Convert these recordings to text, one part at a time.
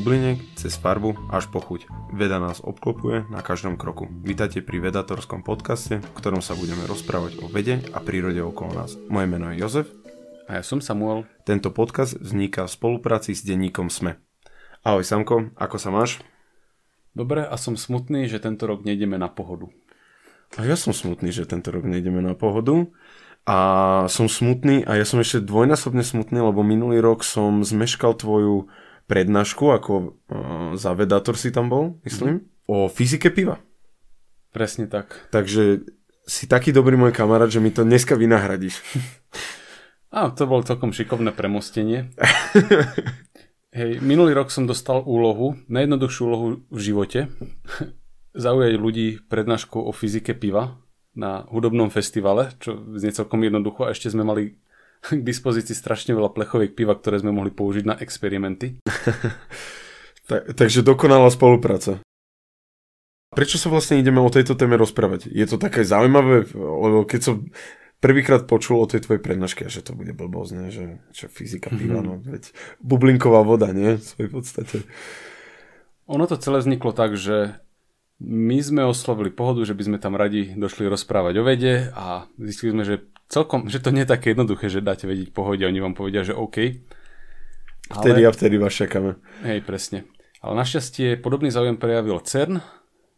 bubliniek, cez farbu až po chuť. Veda nás obklopuje na každom kroku. Vítajte pri vedatorskom podcaste, v ktorom sa budeme rozprávať o vede a prírode okolo nás. Moje meno je Jozef. A ja som Samuel. Tento podcast vzniká v spolupráci s denníkom SME. Ahoj Samko, ako sa máš? Dobre a som smutný, že tento rok nejdeme na pohodu. A ja som smutný, že tento rok nejdeme na pohodu. A som smutný a ja som ešte dvojnásobne smutný, lebo minulý rok som zmeškal tvoju prednášku, ako uh, e, zavedátor si tam bol, myslím, mm. o fyzike piva. Presne tak. Takže si taký dobrý môj kamarát, že mi to dneska vynahradíš. A to bolo celkom šikovné premostenie. Hej, minulý rok som dostal úlohu, najjednoduchšiu úlohu v živote, zaujať ľudí prednášku o fyzike piva na hudobnom festivale, čo znie celkom jednoducho a ešte sme mali k dispozícii strašne veľa plechoviek piva, ktoré sme mohli použiť na experimenty. Ta, takže dokonalá spolupráca. Prečo sa vlastne ideme o tejto téme rozprávať? Je to také zaujímavé, lebo keď som prvýkrát počul o tej tvojej prednáške, že to bude blbosť, ne? že čo fyzika mhm. piva, mm-hmm. no veď bublinková voda, nie? V svojej podstate. Ono to celé vzniklo tak, že my sme oslovili pohodu, že by sme tam radi došli rozprávať o vede a zistili sme, že celkom, že to nie je také jednoduché, že dáte vedieť pohode, oni vám povedia, že OK. Ale... Vtedy a vtedy vás čakáme. Hej, presne. Ale našťastie podobný záujem prejavil CERN,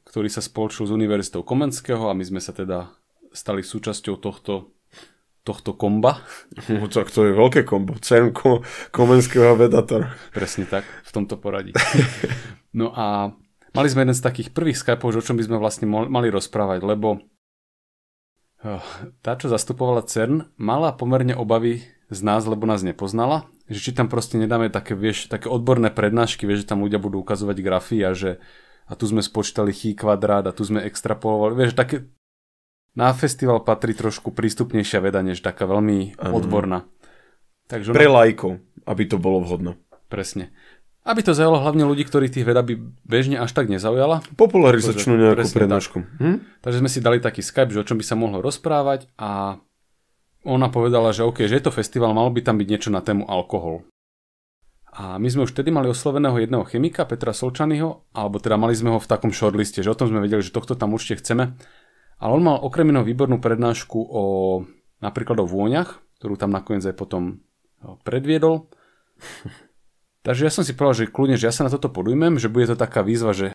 ktorý sa spoločil s Univerzitou Komenského a my sme sa teda stali súčasťou tohto tohto komba. No, tak to je veľké kombo. CERN ko- Komenského a Vedator. Presne tak, v tomto poradí. No a mali sme jeden z takých prvých Skypeov, o čom by sme vlastne mali rozprávať, lebo Eh, tá, čo zastupovala CERN, mala pomerne obavy z nás, lebo nás nepoznala, že či tam proste nedáme také, vieš, také odborné prednášky, vieš, že tam ľudia budú ukazovať grafy a že a tu sme spočítali chi kvadrát a tu sme extrapolovali, vieš, také na festival patrí trošku prístupnejšia veda, než taká veľmi um, odborná. ona... pre lajko, aby to bolo vhodno. Presne. Aby to zaujalo hlavne ľudí, ktorí tých veda by bežne až tak nezaujala. Popularizačnú nejakú prednášku. Tak. Hm? Takže sme si dali taký Skype, že o čom by sa mohlo rozprávať a ona povedala, že OK, že je to festival, malo by tam byť niečo na tému alkohol. A my sme už vtedy mali osloveného jedného chemika, Petra Solčanyho, alebo teda mali sme ho v takom shortliste, že o tom sme vedeli, že tohto tam určite chceme. Ale on mal okrem iného výbornú prednášku o napríklad o vôňach, ktorú tam nakoniec aj potom eh, predviedol. Takže ja som si povedal, že kľudne, že ja sa na toto podujmem, že bude to taká výzva, že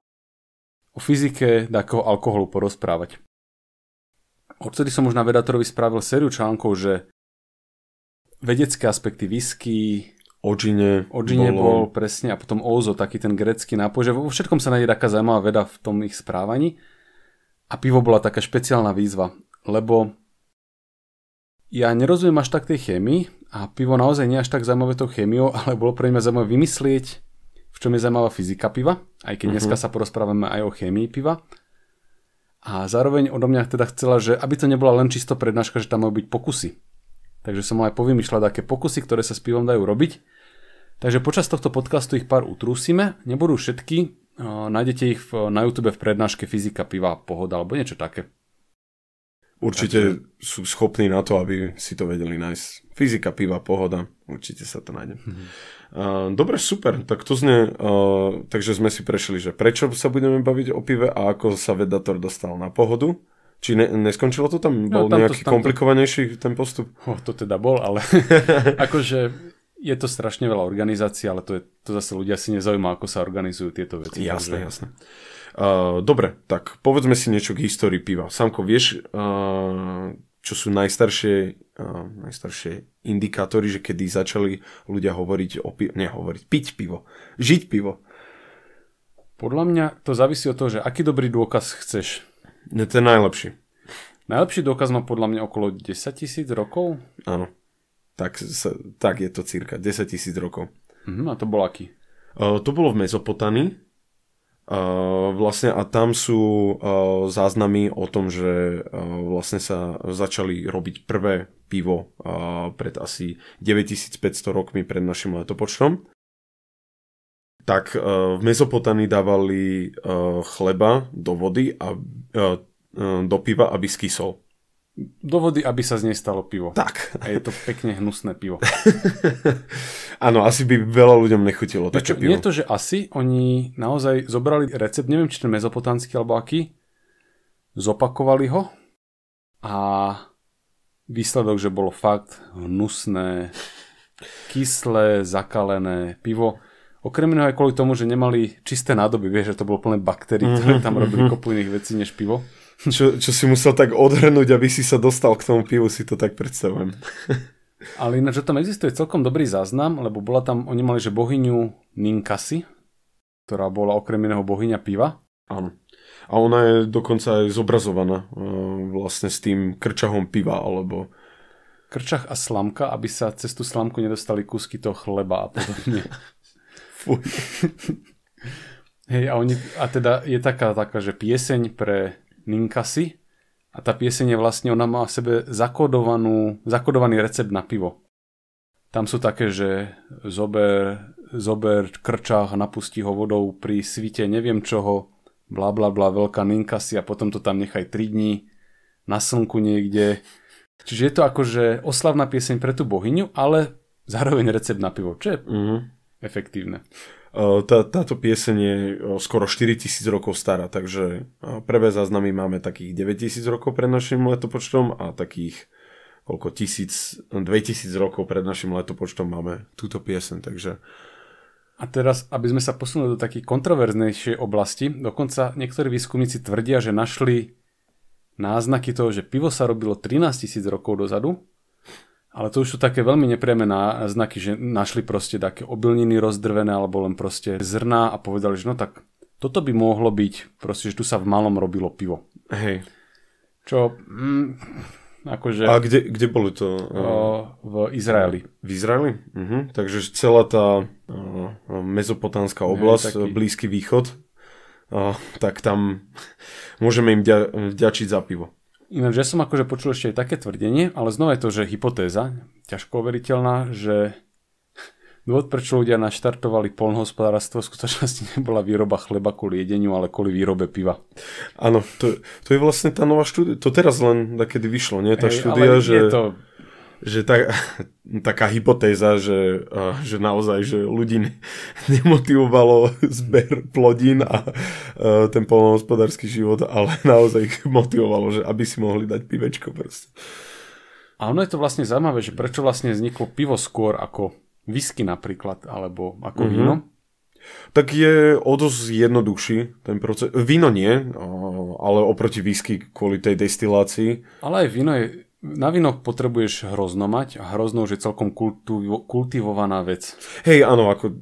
o fyzike takého alkoholu porozprávať. Odtedy som už na Vedatorovi spravil sériu článkov, že vedecké aspekty whisky, Odžine. Odžine bol presne a potom Ozo, taký ten grecký nápoj, že vo všetkom sa nájde taká zaujímavá veda v tom ich správaní. A pivo bola taká špeciálna výzva, lebo ja nerozumiem až tak tej chémii a pivo naozaj nie až tak zaujímavé tou chémiou, ale bolo pre mňa zaujímavé vymyslieť, v čom je zaujímavá fyzika piva, aj keď dneska hmm dneska sa porozprávame aj o chémii piva. A zároveň odo mňa teda chcela, že aby to nebola len čisto prednáška, že tam majú byť pokusy. Takže som aj povymýšľať, aké pokusy, ktoré sa s pivom dajú robiť. Takže počas tohto podcastu ich pár utrúsime, nebudú všetky, nájdete ich na YouTube v prednáške Fyzika piva, pohoda alebo niečo také. Určite Takže... sú schopní na to, aby si to vedeli nájsť. Fyzika, piva, pohoda, určite sa to nájde. Mm-hmm. Uh, dobre, super, tak to zne, uh, takže sme si prešli, že prečo sa budeme baviť o pive a ako sa vedator dostal na pohodu. Či ne, neskončilo to tam? No, bol tamto, nejaký tamto... komplikovanejší ten postup? Oh, to teda bol, ale akože je to strašne veľa organizácií, ale to, je, to zase ľudia si nezaujíma, ako sa organizujú tieto veci. Jasné, takže... jasné. Eh, dobre, tak povedzme si niečo k histórii piva. Samko, vieš, uh, čo sú najstaršie, uh, najstaršie indikátory, že kedy začali ľudia hovoriť o pivo, hovoriť, piť pivo, žiť pivo. Podľa mňa to závisí od toho, že aký dobrý dôkaz chceš. Ne, ten najlepší. Najlepší dôkaz má podľa mňa okolo 10 tisíc rokov. Áno. Tak, sa, tak je to cirka 10 tisíc rokov. Uh-huh, a to bol aký? Uh, to bolo v Mezopotánii Eh, vlastne a tam sú uh, záznamy o tom, že uh, vlastne sa začali robiť prvé pivo uh, pred asi 9500 rokmi pred našim letopočtom. Tak uh, v Mezopotánii dávali uh, chleba do vody a uh, do piva, aby skysol do vody, aby sa z nej stalo pivo. Tak. A je to pekne hnusné pivo. Áno, asi by veľa ľuďom nechutilo také pivo. Nie to, že asi, oni naozaj zobrali recept, neviem, či ten mezopotánsky alebo aký, zopakovali ho a výsledok, že bolo fakt hnusné, kyslé, zakalené pivo. Okrem iného aj kvôli tomu, že nemali čisté nádoby, vieš, že to bolo plné baktérií, ktoré tam mhm, robili mhm. kopu iných vecí než pivo čo, čo si musel tak odhrnúť, aby si sa dostal k tomu pivu, si to tak predstavujem. Ale ináč, že tam existuje celkom dobrý záznam, lebo bola tam, oni mali, že bohyňu Ninkasi, ktorá bola okrem iného bohyňa piva. Áno. A ona je dokonca aj zobrazovaná e, vlastne s tým krčahom piva, alebo... Krčach a slamka, aby sa cez tú slamku nedostali kúsky toho chleba a podobne. Fuj. Hej, a, oni, a teda je taká, taká, že pieseň pre Ninkasi. A tá pieseň je vlastne, ona má v sebe zakodovanú, zakodovaný recept na pivo. Tam sú také, že zober, zober krčach, napustí ho vodou pri svite neviem čoho, bla bla bla, veľká ninkasi a potom to tam nechaj 3 dní na slnku niekde. Čiže je to akože oslavná pieseň pre tú bohyňu, ale zároveň recept na pivo, čo je mm-hmm. efektívne tá, táto pieseň je skoro 4000 rokov stará, takže prvé záznamy máme takých 9000 rokov pred našim letopočtom a takých koľko tisíc, 2000 rokov pred našim letopočtom máme túto piesen, takže a teraz, aby sme sa posunuli do takej kontroverznejšej oblasti, dokonca niektorí výskumníci tvrdia, že našli náznaky toho, že pivo sa robilo 13 tisíc rokov dozadu ale to už sú také veľmi nepriame znaky, že našli proste také obilniny rozdrvené alebo len proste zrná a povedali, že no tak toto by mohlo byť, proste, že tu sa v malom robilo pivo. Hej. Čo, mm, akože... A kde, kde boli to? O, eh, v Izraeli. V Izraeli? Uh-huh. Takže celá tá uh, eh, mezopotánska oblasť, taký... Eh, Blízky východ, uh, tak tam môžeme im vďačiť za pivo. Ináč, ja som akože počul ešte aj také tvrdenie, ale znova je to, že hypotéza, ťažko overiteľná, že dôvod, prečo ľudia naštartovali polnohospodárstvo, v skutočnosti nebola výroba chleba kvôli jedeniu, ale kvôli výrobe piva. Áno, to, to je vlastne tá nová štúdia, to teraz len kedy vyšlo, nie? Tá Ej, štúdia, ale že... Je to že tá, taká hypotéza, že, že naozaj, že ľudí nemotivovalo zber plodín a ten polnohospodársky život, ale naozaj ich motivovalo, že aby si mohli dať pivečko proste. A ono je to vlastne zaujímavé, že prečo vlastne vzniklo pivo skôr ako whisky napríklad, alebo ako mm-hmm. víno? Tak je o dosť jednoduchší ten proces. Víno nie, ale oproti whisky kvôli tej destilácii. Ale aj víno je na víno potrebuješ hrozno mať a hrozno už je celkom kultu, kultivovaná vec. Hej, áno, ako,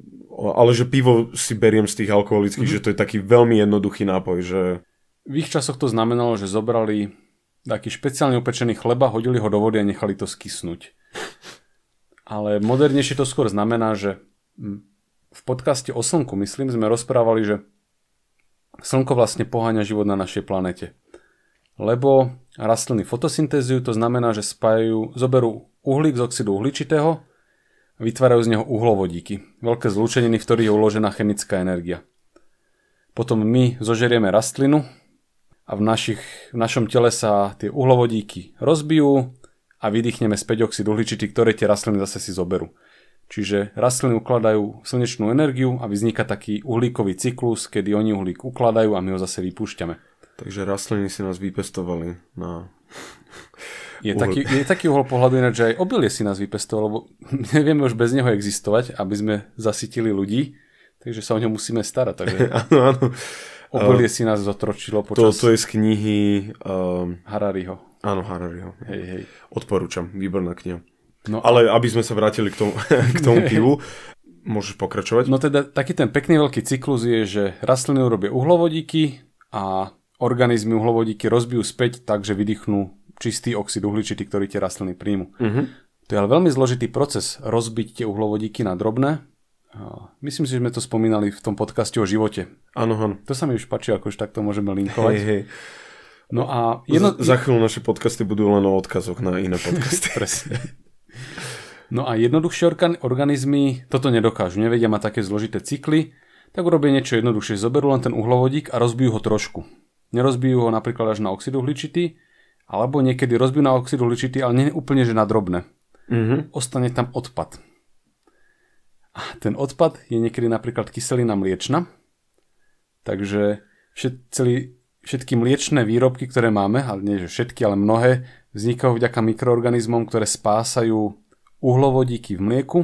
ale že pivo si beriem z tých alkoholických, mm-hmm. že to je taký veľmi jednoduchý nápoj, že... V ich časoch to znamenalo, že zobrali taký špeciálne upečený chleba, hodili ho do vody a nechali to skysnúť. Ale modernejšie to skôr znamená, že hm, v podcaste o slnku, myslím, sme rozprávali, že slnko vlastne poháňa život na našej planete lebo rastliny fotosyntézujú, to znamená, že spájajú, zoberú uhlík z oxidu uhličitého a vytvárajú z neho uhlovodíky, veľké zlúčeniny, v ktorých je uložená chemická energia. Potom my zožerieme rastlinu a v, našich, v našom tele sa tie uhlovodíky rozbijú a vydýchneme späť oxid uhličitý, ktoré tie rastliny zase si zoberú. Čiže rastliny ukladajú slnečnú energiu a vzniká taký uhlíkový cyklus, kedy oni uhlík ukladajú a my ho zase vypúšťame. Takže rastliny si nás vypestovali na je taký, je taký uhol pohľadu ináč, že aj obilie si nás vypestoval, lebo nevieme už bez neho existovať, aby sme zasytili ľudí, takže sa o ňo musíme starať. Takže ano, ano. Obilie uh, si nás zotročilo počas... To, to je z knihy... Um, Harariho. Áno, Harariho. Hej, hej. Odporúčam, výborná kniha. No, Ale aby sme sa vrátili k tomu, k tomu pivu, môžeš pokračovať? No teda taký ten pekný veľký cyklus je, že rastliny urobia uhlovodíky a organizmy uhlovodíky rozbijú späť tak, že vydýchnú čistý oxid uhličitý, ktorý tie rastliny príjmu. Mm-hmm. To je ale veľmi zložitý proces rozbiť tie uhlovodíky na drobné. Myslím si, že sme to spomínali v tom podcaste o živote. Áno, áno. To sa mi už páči, ako už takto môžeme linkovať. Hej, hej. No a jedno... Z- za chvíľu naše podcasty budú len o odkazoch na iné podcasty. Presne. No a jednoduchšie organizmy toto nedokážu, nevedia mať také zložité cykly, tak urobia niečo jednoduchšie. Zoberú len ten uhlovodík a rozbijú ho trošku nerozbijú ho napríklad až na oxid uhličitý, alebo niekedy rozbijú na oxid uhličitý, ale nie úplne, že na drobné. Mm-hmm. Ostane tam odpad. A ten odpad je niekedy napríklad kyselina mliečna, takže všet, celý, všetky mliečné výrobky, ktoré máme, ale nie že všetky, ale mnohé, vznikajú vďaka mikroorganizmom, ktoré spásajú uhlovodíky v mlieku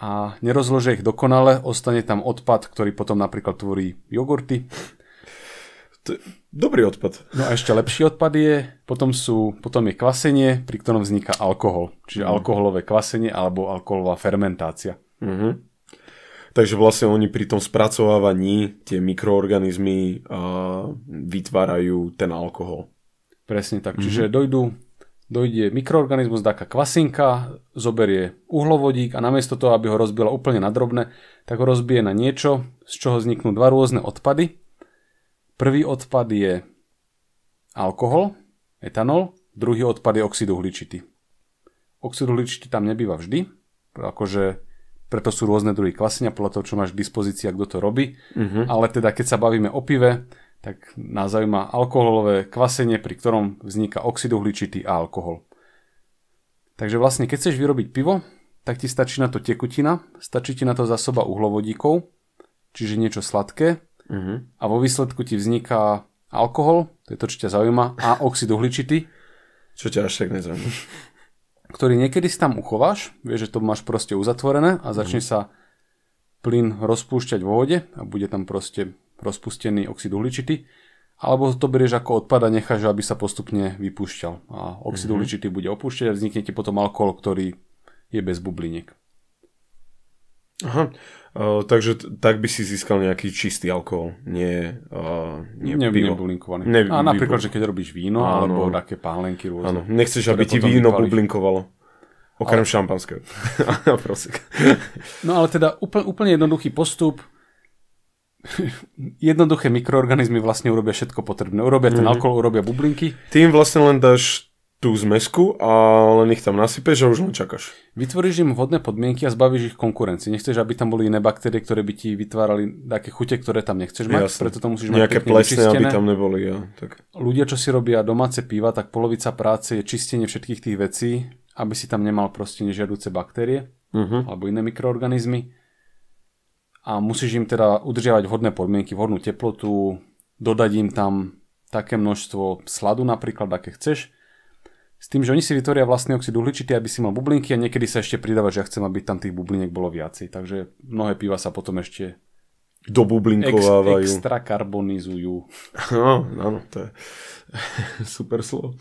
a nerozložia ich dokonale, ostane tam odpad, ktorý potom napríklad tvorí jogurty to je dobrý odpad. No a ešte lepší odpad je, potom, sú, potom je kvasenie, pri ktorom vzniká alkohol. Čiže mm. alkoholové kvasenie alebo alkoholová fermentácia. Mm-hmm. Takže vlastne oni pri tom spracovávaní tie mikroorganizmy uh, vytvárajú ten alkohol. Presne tak. Mm-hmm. Čiže dojdu, dojde mikroorganizmus, taká kvasinka, zoberie uhlovodík a namiesto toho, aby ho rozbila úplne na tak ho rozbije na niečo, z čoho vzniknú dva rôzne odpady. Prvý odpad je alkohol, etanol, druhý odpad je oxid uhličitý. Oxid uhličitý tam nebýva vždy, akože preto sú rôzne druhy kvasenia podľa toho, čo máš v dispozícii kto to robí. Mm-hmm. Ale teda keď sa bavíme o pive, tak nás zaujíma alkoholové kvasenie, pri ktorom vzniká oxid uhličitý a alkohol. Takže vlastne keď chceš vyrobiť pivo, tak ti stačí na to tekutina, stačí ti na to zásoba uhlovodíkov, čiže niečo sladké, Uh-huh. A vo výsledku ti vzniká alkohol, to je to, čo ťa zaujíma, a oxid uhličitý. čo ťa až tak nezaujíma. Ktorý niekedy si tam uchováš, vieš, že to máš proste uzatvorené a mhm. začne uh-huh. sa plyn rozpúšťať vo vode a bude tam proste rozpustený oxid uhličitý. Alebo to berieš ako odpad a necháš, aby sa postupne vypúšťal. A oxid mhm. uhličitý bude opúšťať a vznikne ti potom alkohol, ktorý je bez bubliniek. Aha. Uh, takže tak by si získal nejaký čistý alkohol, nie, uh, nie ne, pivo. Nebublinkovaný. Ne, a napríklad, že keď robíš víno, áno. alebo také pálenky rôzne. Áno, nechceš, aby ti víno vypališ. bublinkovalo. Okrem ale... šampanského. no ale teda úplne, úplne jednoduchý postup. jednoduché mikroorganizmy vlastne urobia všetko potrebné. Urobia ten mm-hmm. alkohol, urobia bublinky. Ty vlastne len dáš tú zmesku a len ich tam nasypeš a už len čakáš. Vytvoríš im vhodné podmienky a zbavíš ich konkurencii. Nechceš, aby tam boli iné baktérie, ktoré by ti vytvárali také chute, ktoré tam nechceš mať, Jasne. preto to musíš Nejaké mať Nejaké plesne, aby tam neboli. Ja. Tak. Ľudia, čo si robia domáce piva, tak polovica práce je čistenie všetkých tých vecí, aby si tam nemal proste nežiaduce baktérie uh-huh. alebo iné mikroorganizmy. A musíš im teda udržiavať vhodné podmienky, vhodnú teplotu, dodať im tam také množstvo sladu napríklad, aké chceš, s tým, že oni si vytvoria vlastný oxid uhličitý, aby si mal bublinky a niekedy sa ešte pridáva, že ja chcem, aby tam tých bubliniek bolo viacej. Takže mnohé piva sa potom ešte bublinkovávajú. Ex, extra karbonizujú. Áno, no, to je super slovo.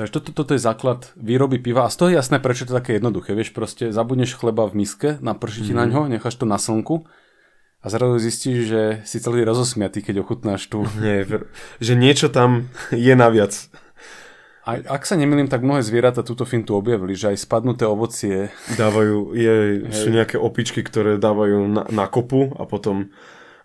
Takže toto, toto je základ výroby piva a z toho je jasné, prečo to je také jednoduché. Vieš, proste zabudneš chleba v miske, napršiť mm. na mhm. ňo, necháš to na slnku a zrazu zistíš, že si celý rozosmiatý, keď ochutnáš tu. Nie, že niečo tam je naviac. A ak sa nemýlim, tak mnohé zvieratá túto fintu objavili, že aj spadnuté ovocie... Dávajú, je, sú nejaké opičky, ktoré dávajú na, na kopu a potom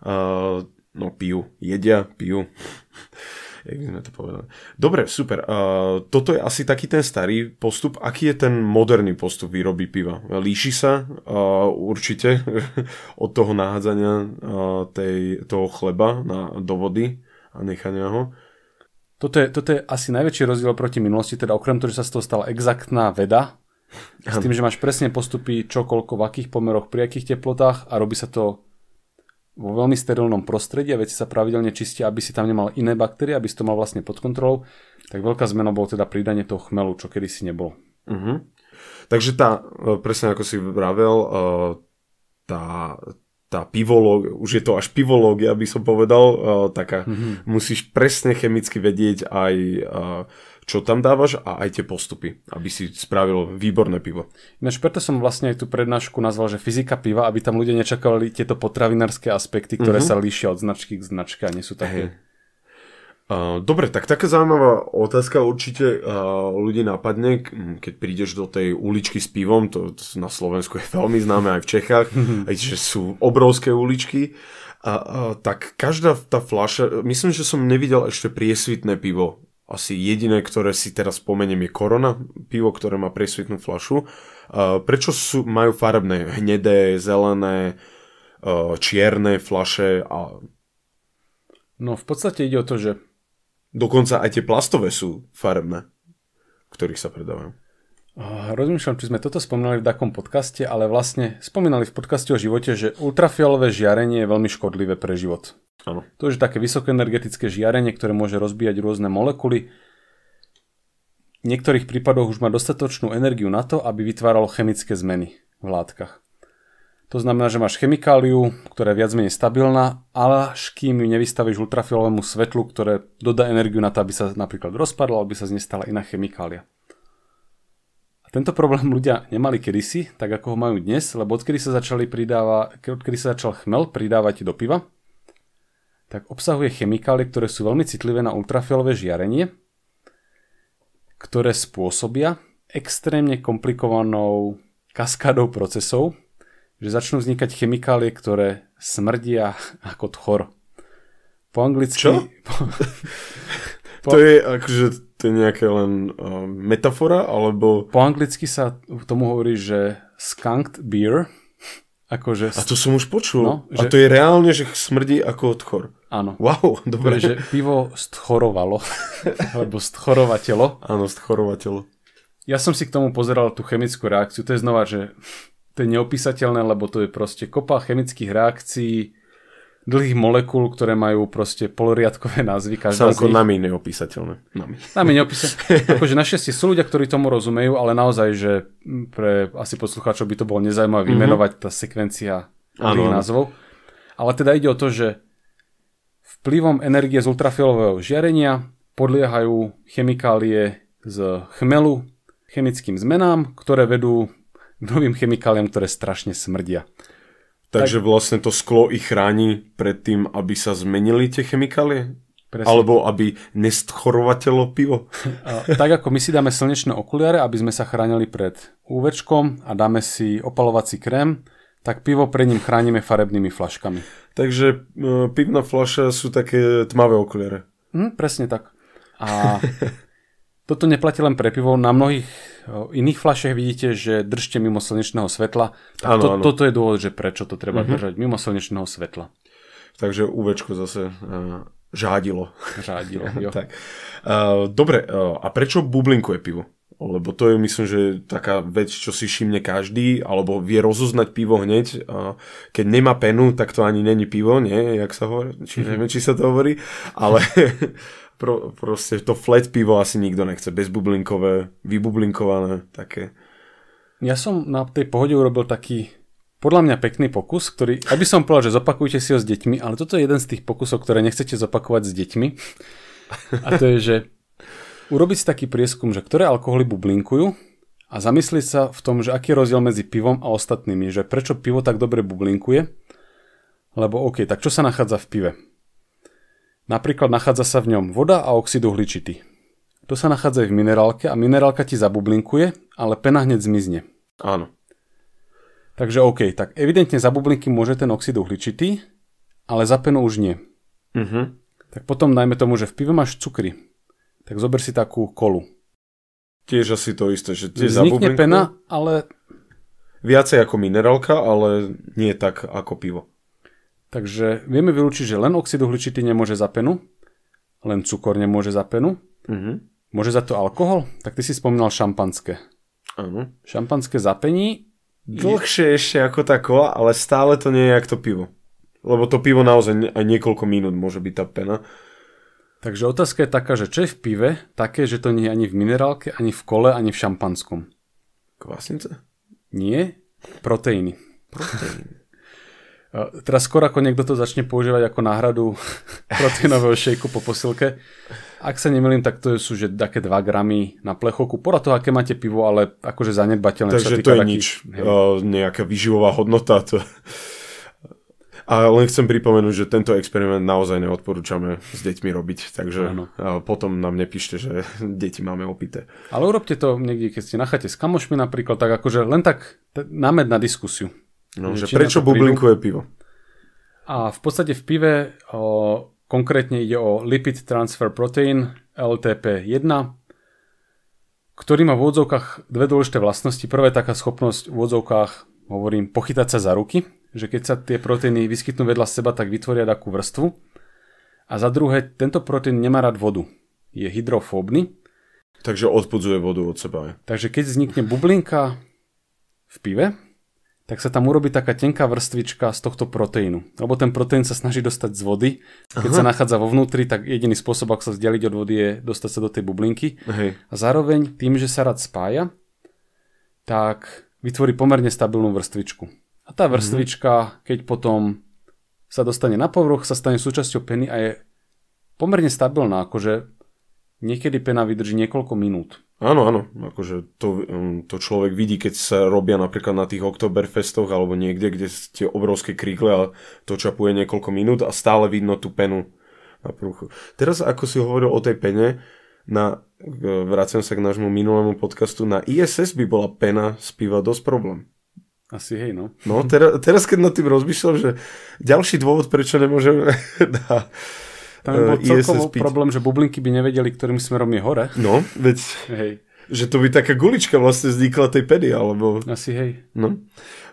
uh, no, pijú. Jedia, pijú. Jak by sme to povedali. Dobre, super. Uh, toto je asi taký ten starý postup. Aký je ten moderný postup výroby piva? Líši sa uh, určite od toho nahádzania uh, tej, toho chleba na, do vody a nechania ho toto je, toto je asi najväčší rozdiel proti minulosti, teda okrem toho, že sa z toho stala exaktná veda, s tým, že máš presne postupy, čokoľko, v akých pomeroch, pri akých teplotách a robí sa to vo veľmi sterilnom prostredí a veci sa pravidelne čistia, aby si tam nemal iné baktérie, aby si to mal vlastne pod kontrolou, tak veľká zmena bolo teda pridanie toho chmelu, čo kedysi nebolo. Uh-huh. Takže tá, e, presne ako si vravel, e, tá, tá pivológia, už je to až pivológia, by som povedal, uh, taká, mm-hmm. musíš presne chemicky vedieť aj uh, čo tam dávaš a aj tie postupy, aby si spravil výborné pivo. Ináč preto som vlastne aj tú prednášku nazval, že fyzika piva, aby tam ľudia nečakali tieto potravinárske aspekty, ktoré mm-hmm. sa líšia od značky k značke a nie sú také... Hey Dobre, tak taká zaujímavá otázka určite ľudí napadne, keď prídeš do tej uličky s pivom, to, to na Slovensku je veľmi známe aj v Čechách, mhm. aj že sú obrovské uličky, uh, uh, tak každá tá fľaša, myslím, že som nevidel ešte priesvitné pivo. Asi jediné, ktoré si teraz spomeniem, je korona, pivo, ktoré má priesvitnú fľašu. Uh, prečo sú, majú farebné, hnedé, zelené, čierne fľaše a No v podstate ide o to, že Dokonca aj tie plastové sú farebné, ktorých sa predávajú. Rozmýšľam, či sme toto spomínali v takom podcaste, ale vlastne spomínali v podcaste o živote, že ultrafialové žiarenie je veľmi škodlivé pre život. Ano. To je také vysokoenergetické žiarenie, ktoré môže rozbíjať rôzne molekuly. V niektorých prípadoch už má dostatočnú energiu na to, aby vytváralo chemické zmeny v látkach. To znamená, že máš chemikáliu, ktorá je viac menej stabilná, ale až kým ju nevystavíš ultrafialovému svetlu, ktoré dodá energiu na to, aby sa napríklad rozpadla, aby sa z stala iná chemikália. A tento problém ľudia nemali kedysi, tak ako ho majú dnes, lebo odkedy sa, začali pridáva, odkedy sa začal chmel pridávať do piva, tak obsahuje chemikálie, ktoré sú veľmi citlivé na ultrafialové žiarenie, ktoré spôsobia extrémne komplikovanou kaskádou procesov, že začnú vznikať chemikálie, ktoré smrdia ako tchor. Po anglicky... Čo? Po, po, to je akože to je nejaké len uh, metafora, alebo... Po anglicky sa tomu hovorí, že skunked beer. Akože... A to som už počul. No, že... A to je reálne, že smrdí ako tchor. Áno. Wow, dobre. Že pivo stchorovalo. alebo stchorovatelo. Áno, stchorovatelo. Ja som si k tomu pozeral tú chemickú reakciu. To je znova, že to je neopísateľné, lebo to je proste kopa chemických reakcií, dlhých molekúl, ktoré majú proste poloriadkové názvy. Každá Samko, nami neopísateľné. Nami, nami neopísateľné. akože našťastie sú ľudia, ktorí tomu rozumejú, ale naozaj, že pre asi poslucháčov by to bolo nezaujímavé mm-hmm. vymenovať tá sekvencia tých názvov. Ale teda ide o to, že vplyvom energie z ultrafialového žiarenia podliehajú chemikálie z chmelu chemickým zmenám, ktoré vedú novým chemikáliám, ktoré strašne smrdia. Takže tak... vlastne to sklo ich chráni pred tým, aby sa zmenili tie chemikálie? Presne. Alebo aby neschorovatelo pivo. A, tak ako my si dáme slnečné okuliare, aby sme sa chránili pred úvečkom a dáme si opalovací krém, tak pivo pred ním chránime farebnými flaškami. Takže e, pivná fľaša sú také tmavé okuliare. Mm, presne tak. A toto neplatí len pre pivo, na mnohých iných flašech vidíte, že držte mimo slnečného svetla. Tak ano, to, ano. toto je dôvod, že prečo to treba uh-huh. držať mimo slnečného svetla. Takže UVčko zase uh, žádilo. Žádilo, jo. tak. Uh, dobre, uh, a prečo bublinkuje pivo? Lebo to je myslím, že taká vec, čo si všimne každý, alebo vie rozoznať pivo hneď. Keď nemá penu, tak to ani není pivo, nie? Jak sa hovorí? Či mhm. neviem, či sa to hovorí. Ale Pro, proste to flat pivo asi nikto nechce, bezbublinkové, vybublinkované, také. Ja som na tej pohode urobil taký podľa mňa pekný pokus, ktorý, by som povedal, že zopakujte si ho s deťmi, ale toto je jeden z tých pokusov, ktoré nechcete zopakovať s deťmi. A to je, že urobiť si taký prieskum, že ktoré alkoholy bublinkujú a zamyslieť sa v tom, že aký je rozdiel medzi pivom a ostatnými, že prečo pivo tak dobre bublinkuje, lebo OK, tak čo sa nachádza v pive? Napríklad nachádza sa v ňom voda a oxid uhličitý. To sa nachádza aj v minerálke a minerálka ti zabublinkuje, ale pena hneď zmizne. Áno. Takže OK, tak evidentne za bublinky môže ten oxid uhličitý, ale za penu už nie. Uh-huh. Tak potom najmä tomu, že v pive máš cukry, tak zober si takú kolu. Tiež asi to isté, že tiež za pena, ale... Viacej ako minerálka, ale nie tak ako pivo. Takže vieme vylúčiť, že len oxid uhličitý nemôže za penu, len cukor nemôže za penu. Mm-hmm. Môže za to alkohol? Tak ty si spomínal šampanské. Áno. Šampanské zapení. Dlhšie ešte ako tako, ale stále to nie je ako to pivo. Lebo to pivo naozaj aj niekoľko minút môže byť tá pena. Takže otázka je taká, že čo je v pive také, že to nie je ani v minerálke, ani v kole, ani v šampanskom? Kvasnice? Nie, proteíny. Proteíny. Teraz skôr ako niekto to začne používať ako náhradu proteínového šejku po posilke. Ak sa nemýlim, tak to sú že také 2 gramy na plechoku. Podľa toho, aké máte pivo, ale akože zanedbateľné. Takže to je taký, nič. Hej. Uh, nejaká výživová hodnota. To... A len chcem pripomenúť, že tento experiment naozaj neodporúčame s deťmi robiť, takže ano. potom nám nepíšte, že deti máme opité. Ale urobte to niekde, keď ste na chate s kamošmi napríklad, tak akože len tak námed na diskusiu. No, že prečo bublinkové pivo? A v podstate v pive o, konkrétne ide o lipid transfer protein LTP1, ktorý má v úvodzovkách dve dôležité vlastnosti. je taká schopnosť v úvodzovkách, hovorím, pochytať sa za ruky, že keď sa tie proteíny vyskytnú vedľa seba, tak vytvoria takú vrstvu. A za druhé, tento proteín nemá rád vodu. Je hydrofóbny. Takže odpudzuje vodu od seba. Takže keď vznikne bublinka v pive, tak sa tam urobí taká tenká vrstvička z tohto proteínu. Lebo ten proteín sa snaží dostať z vody. Keď Aha. sa nachádza vo vnútri, tak jediný spôsob, ako sa vzdialiť od vody, je dostať sa do tej bublinky. Hej. A zároveň tým, že sa rád spája, tak vytvorí pomerne stabilnú vrstvičku. A tá mhm. vrstvička, keď potom sa dostane na povrch, sa stane súčasťou peny a je pomerne stabilná. Akože Niekedy pena vydrží niekoľko minút. Áno, áno, akože to, um, to človek vidí, keď sa robia napríklad na tých Oktoberfestoch alebo niekde, kde tie obrovské krígle a to čapuje niekoľko minút a stále vidno tú penu na prúchu. Teraz, ako si hovoril o tej pene, na, e, vraciam sa k nášmu minulému podcastu, na ISS by bola pena spíva dosť problém. Asi hej, no. No, teraz, teraz keď nad tým rozmýšľam, že ďalší dôvod, prečo nemôžeme na tam bol eh, celkovo problém, že bublinky by nevedeli, ktorým smerom je hore. No, veď... Hej. Že to by taká gulička vlastne vznikla tej pedy, alebo... Asi hej. No.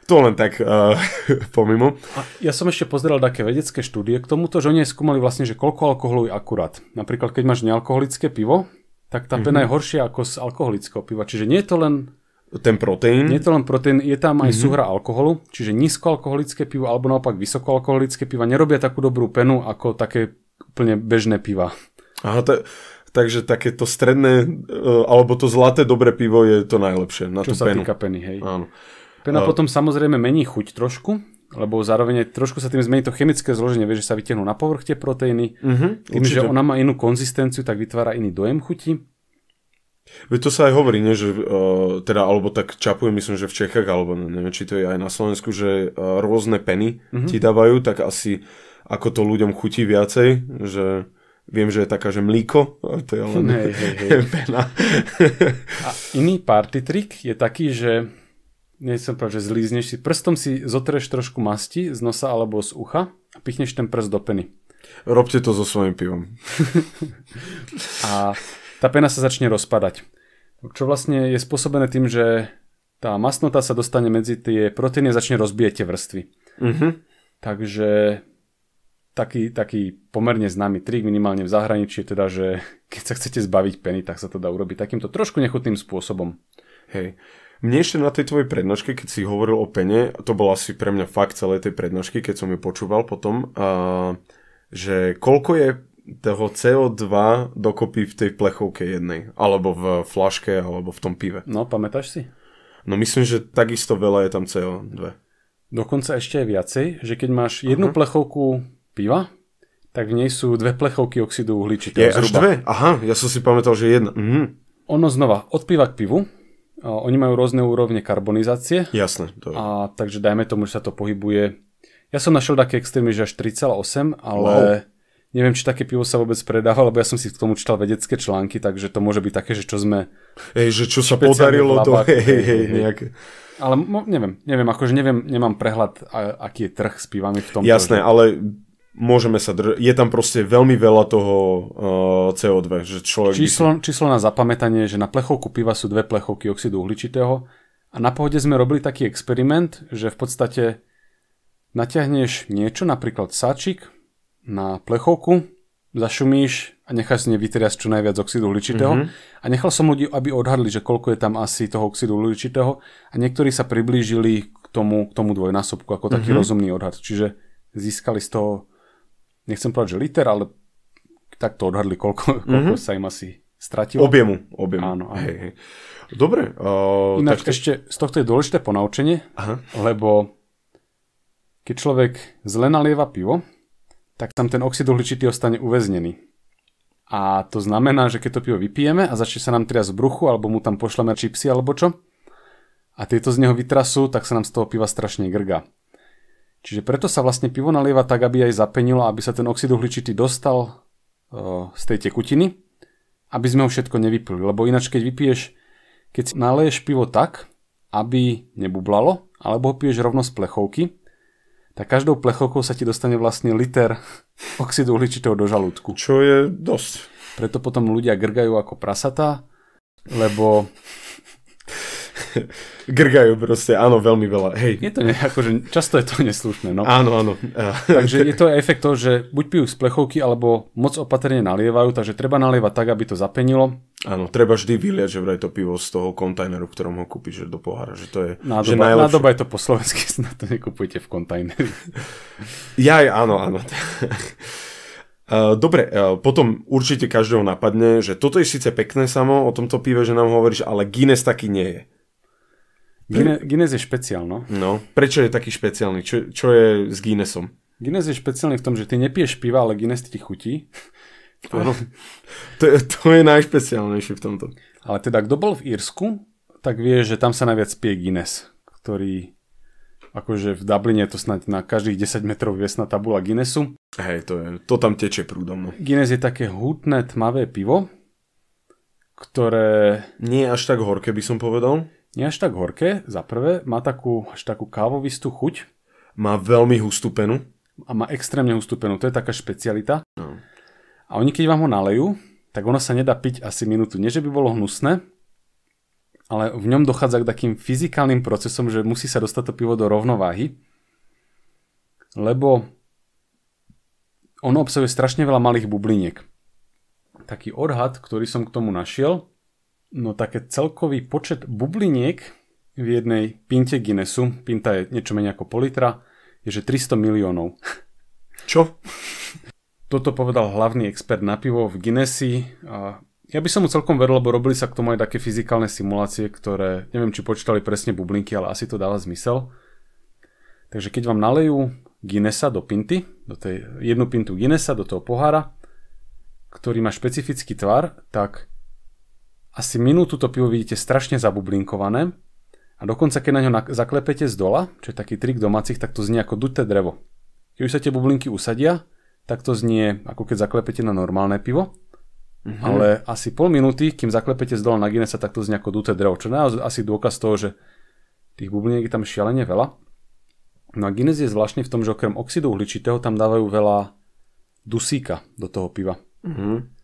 To len tak uh, pomimo. A ja som ešte pozeral také vedecké štúdie k tomuto, že oni skúmali vlastne, že koľko alkoholu je akurát. Napríklad, keď máš nealkoholické pivo, tak tá mm-hmm. pena mhm. je horšia ako z alkoholického piva. Čiže nie je to len... Ten proteín? Nie je to len proteín, je tam aj mm-hmm. súhra alkoholu, čiže nízkoalkoholické pivo alebo naopak vysokoalkoholické piva nerobia takú dobrú penu ako také úplne bežné piva. Aha, to, takže takéto stredné, e, alebo to zlaté dobré pivo je to najlepšie na Čo tú sa penu. týka peny, hej. Áno. Pena uh, potom samozrejme mení chuť trošku, lebo zároveň trošku sa tým zmení to chemické zloženie, vieš, že sa vytiahnú na povrch tie proteíny, uh-huh, tým, určite. že ona má inú konzistenciu, tak vytvára iný dojem chuti. Veď to sa aj hovorí, ne, že, uh, teda, alebo tak čapujem, myslím, že v Čechách, alebo neviem, či to je aj na Slovensku, že uh, rôzne peny uh-huh. ti dávajú, tak asi ako to ľuďom chutí viacej, že viem, že je taká, že mlíko, to je len hej, hej, hej. pena. A iný party trik je taký, že nie som povedal, že zlízneš si, prstom si zotreš trošku masti z nosa alebo z ucha a pichneš ten prst do peny. Robte to so svojím pivom. a tá pena sa začne rozpadať. Čo vlastne je spôsobené tým, že tá masnota sa dostane medzi tie proteíny a začne rozbijať tie vrstvy. Uh-huh. Takže taký, taký pomerne známy trik minimálne v zahraničí, teda, že keď sa chcete zbaviť peny, tak sa to dá urobiť takýmto trošku nechutným spôsobom. Hej. Mne ešte na tej tvojej prednáške, keď si hovoril o pene, to bol asi pre mňa fakt celej tej prednášky, keď som ju počúval potom, a, že koľko je toho CO2 dokopy v tej plechovke jednej, alebo v flaške, alebo v tom pive. No, pamätáš si? No myslím, že takisto veľa je tam CO2. Dokonca ešte aj viacej, že keď máš jednu Aha. Mhm. plechovku piva, tak v nej sú dve plechovky oxidu uhličitého. Je zhruba. až dve? Aha, ja som si pamätal, že jedna. Mhm. Ono znova, od piva k pivu, oni majú rôzne úrovne karbonizácie. Jasné. To je. A, takže dajme tomu, že sa to pohybuje. Ja som našiel také extrémy, že až 3,8, ale wow. neviem, či také pivo sa vôbec predáva, lebo ja som si k tomu čítal vedecké články, takže to môže byť také, že čo sme... Ej, že čo sa podarilo to, hej, hej, hej, nejaké... Ale neviem, neviem, akože neviem, nemám prehľad, aký je trh s pivami v tom. Jasné, ale môžeme sa drž- je tam proste veľmi veľa toho uh, eh, CO2. Že človek číslo, si... číslo na zapamätanie, že na plechovku piva sú dve plechovky oxidu uhličitého a na pohode sme robili taký experiment, že v podstate natiahneš niečo, napríklad sačik na plechovku, zašumíš a necháš z nej vytriasť čo najviac oxidu uhličitého. Mm-hmm. A nechal som ľudí, aby odhadli, že koľko je tam asi toho oxidu uhličitého a niektorí sa priblížili k tomu, k tomu dvojnásobku ako taký mm-hmm. rozumný odhad. Čiže získali z toho nechcem povedať, že liter, ale tak to odhadli, koľko, koľko mm-hmm. sa im asi stratilo. Objemu, objemu. Áno, áno. Hej, hej. Dobre. Uh, Ináč tak... ešte z tohto je dôležité ponaučenie, Aha. lebo keď človek zle nalieva pivo, tak tam ten oxid uhličitý ostane uväznený. A to znamená, že keď to pivo vypijeme a začne sa nám triasť z bruchu, alebo mu tam pošleme čipsy alebo čo, a tieto z neho vytrasú, tak sa nám z toho piva strašne grga. Čiže preto sa vlastne pivo nalieva tak, aby aj zapenilo, aby sa ten oxid uhličitý dostal z tej tekutiny, aby sme ho všetko nevypili. Lebo ináč, keď vypiješ, keď si naleješ pivo tak, aby nebublalo, alebo ho piješ rovno z plechovky, tak každou plechovkou sa ti dostane vlastne liter oxidu uhličitého do žalúdku. Čo je dosť. Preto potom ľudia grgajú ako prasatá, lebo grgajú proste, áno, veľmi veľa. Hej. Je to ne, akože, často je to neslušné. No. Áno, áno. takže je to aj efekt toho, že buď pijú z plechovky, alebo moc opatrne nalievajú, takže treba nalievať tak, aby to zapenilo. Áno, treba vždy vyliať, že vraj to pivo z toho kontajneru, ktorom ho kúpiš do pohára, že to je nádoba, že najlepšie. Nádoba je to po slovensky, na to nekupujte v kontajneri. aj, áno, áno. Dobre, potom určite každého napadne, že toto je síce pekné samo o tomto pive, že nám hovoríš, ale Guinness taký nie je. Guinness, Guinness je špeciál, no. No, prečo je taký špeciálny? Čo, čo je s Guinnessom? Guinness je špeciálny v tom, že ty nepieš piva, ale Guinness ti chutí. To, je... to, je, to je najšpeciálnejšie v tomto. Ale teda, kto bol v Írsku, tak vie, že tam sa najviac pije Guinness, ktorý akože v Dubline to snáď na každých 10 metrov viesna tabula Guinnessu. Hej, to, je, to tam teče prúdom. No. Guinness je také hutné, tmavé pivo, ktoré... Nie až tak horké by som povedal nie až tak horké, za prvé, má takú, až takú kávovistú chuť. Má veľmi hustú penu. A má extrémne hustú penu, to je taká špecialita. No. A oni keď vám ho nalejú, tak ono sa nedá piť asi minútu. Nie, že by bolo hnusné, ale v ňom dochádza k takým fyzikálnym procesom, že musí sa dostať to pivo do rovnováhy, lebo ono obsahuje strašne veľa malých bubliniek. Taký odhad, ktorý som k tomu našiel, No také celkový počet bubliniek v jednej pinte Guinnessu, pinta je niečo menej ako politra, je že 300 miliónov. Čo? Toto povedal hlavný expert na pivo v Guinnessi a ja by som mu celkom vedel, lebo robili sa k tomu aj také fyzikálne simulácie, ktoré neviem, či počítali presne bublinky, ale asi to dáva zmysel. Takže keď vám nalejú Guinnessa do pinty, do tej, jednu pintu Guinnessa do toho pohára, ktorý má špecifický tvar, tak asi minútu to pivo vidíte strašne zabublinkované a dokonca keď na ňo zaklepete z dola, čo je taký trik domácich, tak to znie ako duté drevo. Keď už sa tie bublinky usadia, tak to znie ako keď zaklepete na normálne pivo, mm-hmm. ale asi pol minúty, kým zaklepete z dola na Guinnessa, tak to znie ako duté drevo, čo je asi dôkaz toho, že tých bubliniek je tam šialene veľa. No a Guinness je zvláštny v tom, že okrem oxidu uhličitého tam dávajú veľa dusíka do toho piva. Mm-hmm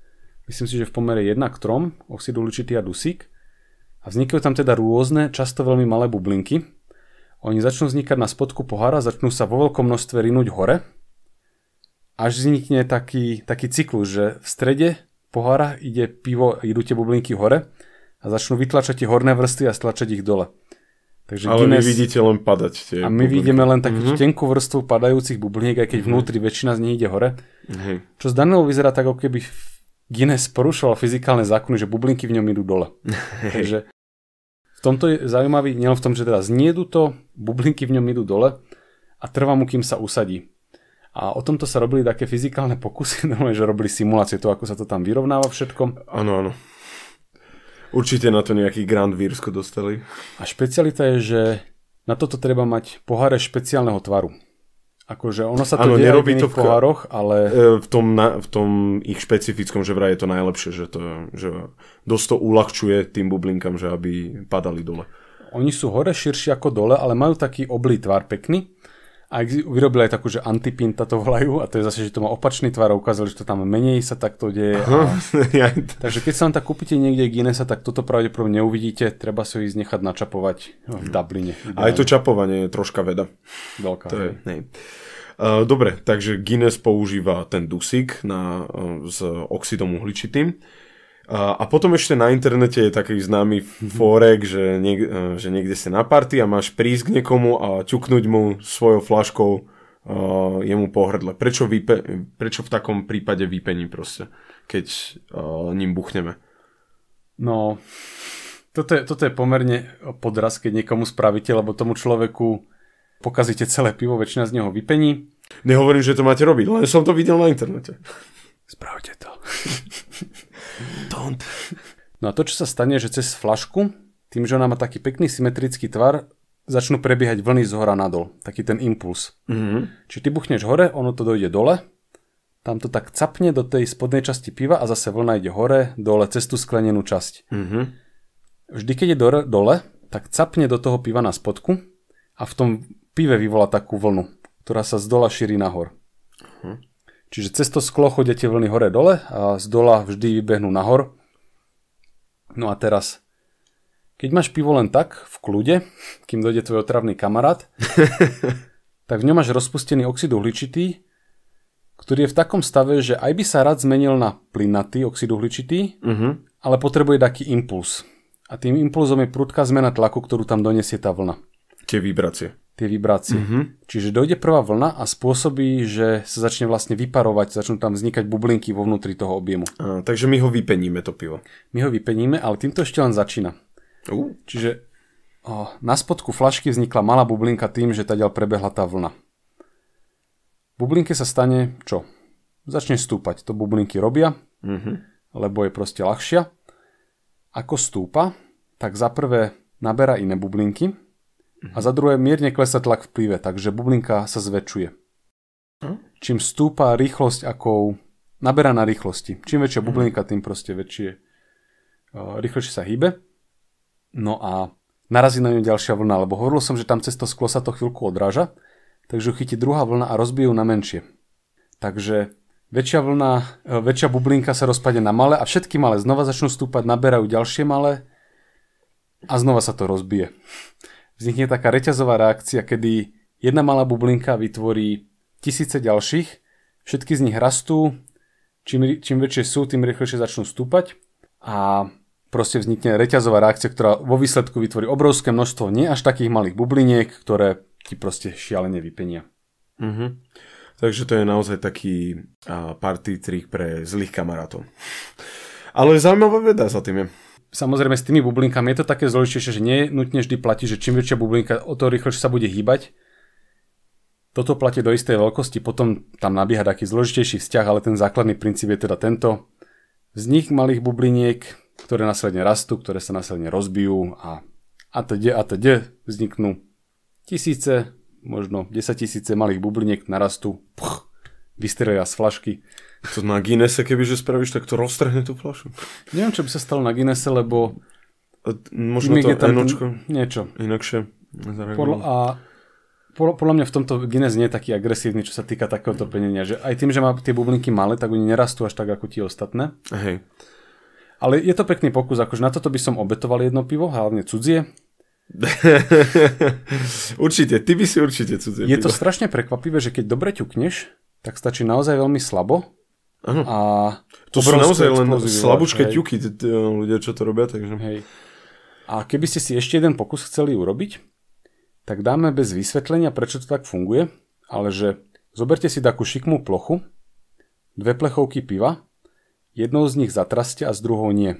myslím si, že v pomere 1 k 3, oxid uhličitý a dusík. A vznikajú tam teda rôzne, často veľmi malé bublinky. Oni začnú vznikať na spodku pohára, začnú sa vo veľkom množstve rinúť hore, až vznikne taký, taký cyklus, že v strede pohára ide pivo, idú tie bublinky hore a začnú vytlačať tie horné vrstvy a stlačať ich dole. Takže Ale Guinness... my vidíte len padať tie A my bublinky. vidíme len takú mm-hmm. tenkú vrstvu padajúcich bubliniek, aj keď mm-hmm. vnútri väčšina z nich ide hore. Mm-hmm. Čo z Danielu vyzerá tak, ako keby Guinness porušoval fyzikálne zákony, že bublinky v ňom idú dole. Takže v tomto je zaujímavý, nielen v tom, že teda zniedu to, bublinky v ňom idú dole a trvá mu, kým sa usadí. A o tomto sa robili také fyzikálne pokusy, normálne, že robili simulácie toho, ako sa to tam vyrovnáva všetko. Áno, áno. Určite na to nejaký Grand Vírsko dostali. A špecialita je, že na toto treba mať poháre špeciálneho tvaru. Akože ono sa to ano, nerobí v to v pohároch, ale... E, v tom, na, v tom ich špecifickom, že vraj je to najlepšie, že, to, že dosť to uľahčuje tým bublinkám, že aby padali dole. Oni sú hore širšie ako dole, ale majú taký oblý tvar pekný a vyrobili aj takú, že antipinta to volajú a to je zase, že to má opačný tvar a ukázali, že to tam menej sa takto deje. a... Takže keď sa vám tak kúpite niekde Guinnessa, tak toto pravdepodobne neuvidíte, treba si ho ísť nechať načapovať v mhm. Dubline. Ideálne. Aj to čapovanie je troška veda. Veľká. To je, nej. E, dobre, takže Guinness používa ten dusík na, e, s oxidom uhličitým. A, a potom ešte na internete je taký známy mhm. fórek, že, niek, e, že niekde ste na party a máš prísť k niekomu a ťuknúť mu svojou flaškou uh, jemu po hrdle. Prečo, vype, prečo v takom prípade vypení proste, keď uh, ním buchneme? No, toto je, toto je pomerne podraz, keď niekomu spravíte, lebo tomu človeku pokazíte celé pivo, väčšina z neho vypení. Nehovorím, že to máte robiť, len som to videl na internete. Spravte to. Don't. No a to, čo sa stane, že cez flašku, tým, že ona má taký pekný symetrický tvar, začnú prebiehať vlny z hora nadol. Taký ten impuls. Mm-hmm. Čiže ty buchneš hore, ono to dojde dole, tam to tak capne do tej spodnej časti piva a zase vlna ide hore, dole, cez tú sklenenú časť. Mm-hmm. Vždy, keď je dole, dole, tak capne do toho piva na spodku a v tom pive vyvolá takú vlnu, ktorá sa z dola šíri nahor. Mm-hmm. Čiže cez to sklo chodia tie vlny hore-dole a z dola vždy vybehnú nahor. No a teraz, keď máš pivo len tak, v kľude, kým dojde tvoj otravný kamarát, tak v ňom máš rozpustený oxid uhličitý, ktorý je v takom stave, že aj by sa rád zmenil na plynatý oxid uhličitý, uh-huh. ale potrebuje taký impuls. A tým impulzom je prudká zmena tlaku, ktorú tam donesie tá vlna. Tie vibrácie. Tie vibrácie. Mm-hmm. Čiže dojde prvá vlna a spôsobí, že sa začne vlastne vyparovať, začnú tam vznikať bublinky vo vnútri toho objemu. A, takže my ho vypeníme, to pivo. My ho vypeníme, ale týmto ešte len začína. Uh. Čiže o, na spodku flašky vznikla malá bublinka tým, že tadiaľ prebehla tá vlna. V bublinke sa stane čo? Začne stúpať. To bublinky robia, mm-hmm. lebo je proste ľahšia. Ako stúpa, tak za prvé naberá iné bublinky, a za druhé mierne klesa tlak v plíve, takže bublinka sa zväčšuje. Hm? Čím stúpa rýchlosť, ako naberá na rýchlosti. Čím väčšia hm. bublinka, tým proste väčšie, eh, rýchlejšie sa hýbe. No a narazí na ňu ďalšia vlna, lebo hovoril som, že tam cez to sklo sa to chvíľku odráža, takže ju chytí druhá vlna a rozbijú na menšie. Takže väčšia vlna, eh, väčšia bublinka sa rozpade na malé a všetky malé znova začnú stúpať, naberajú ďalšie malé a znova sa to rozbije vznikne taká reťazová reakcia, kedy jedna malá bublinka vytvorí tisíce ďalších, všetky z nich rastú, čím, čím väčšie sú, tým rýchlejšie začnú stúpať a proste vznikne reťazová reakcia, ktorá vo výsledku vytvorí obrovské množstvo nie až takých malých bubliniek, ktoré ti proste šialene vypenia. mm Takže to je naozaj taký party trik pre zlých kamarátov. Ale zaujímavá veda za tým je samozrejme s tými bublinkami je to také zložitejšie, že nie nutne vždy platí, že čím väčšia bublinka, o to rýchlejšie sa bude hýbať. Toto platí do istej veľkosti, potom tam nabieha taký zložitejší vzťah, ale ten základný princíp je teda tento. Vznik malých bubliniek, ktoré následne rastú, ktoré sa následne rozbijú a a to a teď vzniknú tisíce, možno 10 tisíce malých bubliniek narastú. Puch, vystrelia z flašky. To na Guinnesse, kebyže spravíš, tak to roztrhne tú flašu. Neviem, čo by sa stalo na Guinnesse, lebo... Možno to enočko. Niečo. Inakšie. Podľa, a podľa mňa v tomto Guinness nie je taký agresívny, čo sa týka takéhoto plnenia. Že aj tým, že má tie bublinky malé, tak oni nerastú až tak ako tie ostatné. Hej. Ale je to pekný pokus, akože na toto by som obetoval jedno pivo, hlavne cudzie. určite, ty by si určite cudzie Je pivo. to strašne prekvapivé, že keď dobre ťukneš, tak stačí naozaj veľmi slabo. Ano. A to sú naozaj len slabúčké ťuky ľudia, čo to robia. Takže... Hej. A keby ste si ešte jeden pokus chceli urobiť, tak dáme bez vysvetlenia, prečo to tak funguje, ale že zoberte si takú šikmú plochu, dve plechovky piva, jednou z nich zatraste a z druhou nie.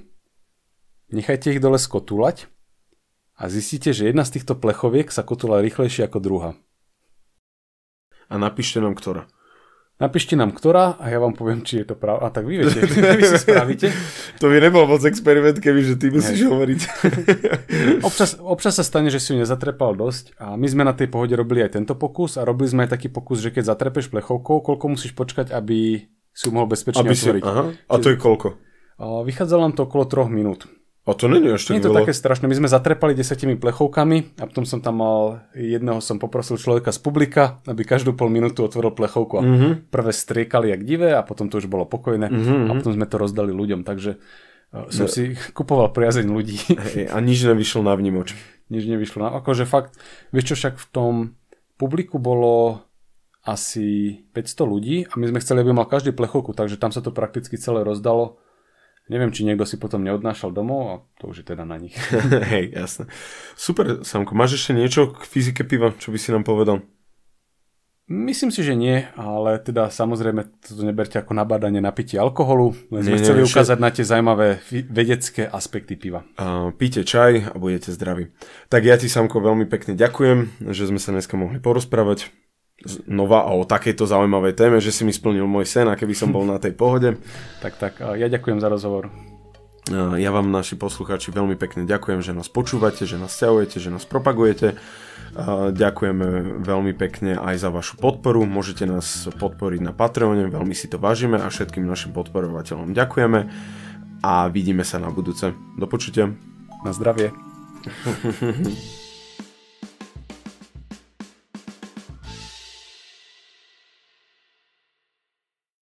Nechajte ich dole skotulať a zistíte, že jedna z týchto plechoviek sa kotula rýchlejšie ako druhá. A napíšte nám, ktorá. Napíšte nám ktorá a ja vám poviem, či je to pravda. A tak vy viete, vy si spravíte. To by nebol moc experiment, keby že ty musíš Hej. hovoriť. občas, občas sa stane, že si ju nezatrepal dosť a my sme na tej pohode robili aj tento pokus a robili sme aj taký pokus, že keď zatrepeš plechovkou, koľko musíš počkať, aby si ju mohol bezpečne aby otvoriť. Si, aha. A to je koľko? Vychádzalo nám to okolo 3 minút. A to není ešte Nie to také strašné. My sme zatrepali desiatimi plechovkami a potom som tam mal, jedného som poprosil človeka z publika, aby každú pol minútu otvoril plechovku a mm-hmm. prvé striekali jak divé a potom to už bolo pokojné mm-hmm. a potom sme to rozdali ľuďom. Takže e, som no. si kupoval priazeň ľudí. Hey, a nič nevyšlo na vnímoč. Nič nevyšlo na... No, akože fakt, vieš čo však v tom publiku bolo asi 500 ľudí a my sme chceli, aby mal každý plechovku, takže tam sa to prakticky celé rozdalo Neviem, či niekto si potom neodnášal domov a to už je teda na nich. Hej, jasné. Super, Samko, máš ešte niečo k fyzike piva, čo by si nám povedal? Myslím si, že nie, ale teda samozrejme to neberte ako nabádanie na pitie alkoholu, len sme nie, chceli nie, ukázať na tie zaujímavé vedecké aspekty piva. Uh, píte čaj a budete zdraví. Tak ja ti, Samko, veľmi pekne ďakujem, že sme sa dneska mohli porozprávať znova o takejto zaujímavej téme, že si mi splnil môj sen a keby som bol na tej pohode. tak, tak, ja ďakujem za rozhovor. Ja vám, naši poslucháči, veľmi pekne ďakujem, že nás počúvate, že nás ťahujete, že nás propagujete. Ďakujeme veľmi pekne aj za vašu podporu. Môžete nás podporiť na Patreone, veľmi si to vážime a všetkým našim podporovateľom ďakujeme a vidíme sa na budúce. Do počutia. Na zdravie.